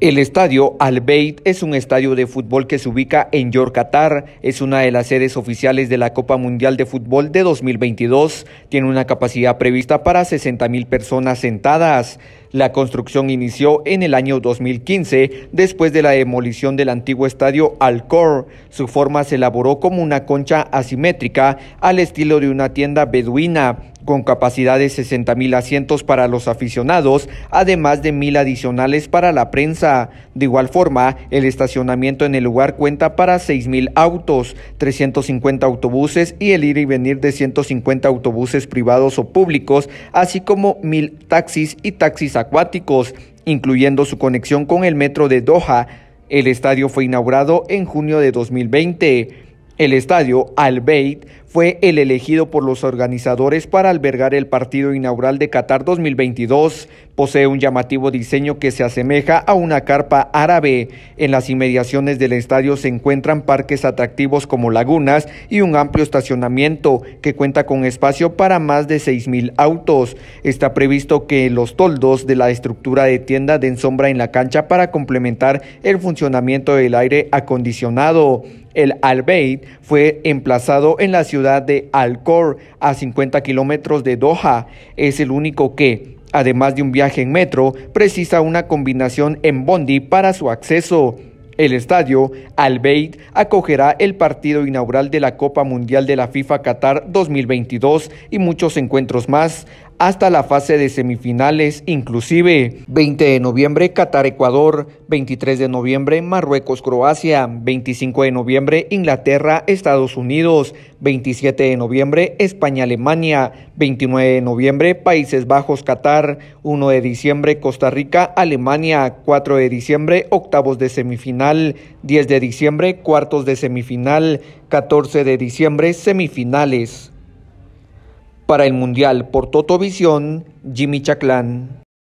El estadio Al Bayt es un estadio de fútbol que se ubica en York, Qatar. Es una de las sedes oficiales de la Copa Mundial de Fútbol de 2022. Tiene una capacidad prevista para 60.000 mil personas sentadas. La construcción inició en el año 2015 después de la demolición del antiguo estadio Alcor. Su forma se elaboró como una concha asimétrica al estilo de una tienda beduina con capacidad de 60.000 asientos para los aficionados, además de mil adicionales para la prensa. De igual forma, el estacionamiento en el lugar cuenta para 6.000 autos, 350 autobuses y el ir y venir de 150 autobuses privados o públicos, así como mil taxis y taxis acuáticos, incluyendo su conexión con el metro de Doha. El estadio fue inaugurado en junio de 2020. El estadio Al Bayt fue el elegido por los organizadores para albergar el partido inaugural de Qatar 2022. Posee un llamativo diseño que se asemeja a una carpa árabe. En las inmediaciones del estadio se encuentran parques atractivos como lagunas y un amplio estacionamiento que cuenta con espacio para más de 6.000 autos. Está previsto que los toldos de la estructura de tienda den sombra en la cancha para complementar el funcionamiento del aire acondicionado. El Bayt fue emplazado en la ciudad ciudad de Alcor, a 50 kilómetros de Doha. Es el único que, además de un viaje en metro, precisa una combinación en bondi para su acceso. El estadio Al Bayt acogerá el partido inaugural de la Copa Mundial de la FIFA Qatar 2022 y muchos encuentros más hasta la fase de semifinales inclusive. 20 de noviembre Qatar-Ecuador, 23 de noviembre Marruecos-Croacia, 25 de noviembre Inglaterra-Estados Unidos, 27 de noviembre España-Alemania, 29 de noviembre Países Bajos-Qatar, 1 de diciembre Costa Rica-Alemania, 4 de diciembre octavos de semifinal, 10 de diciembre cuartos de semifinal, 14 de diciembre semifinales. Para el Mundial por Totovisión, Jimmy Chaclán.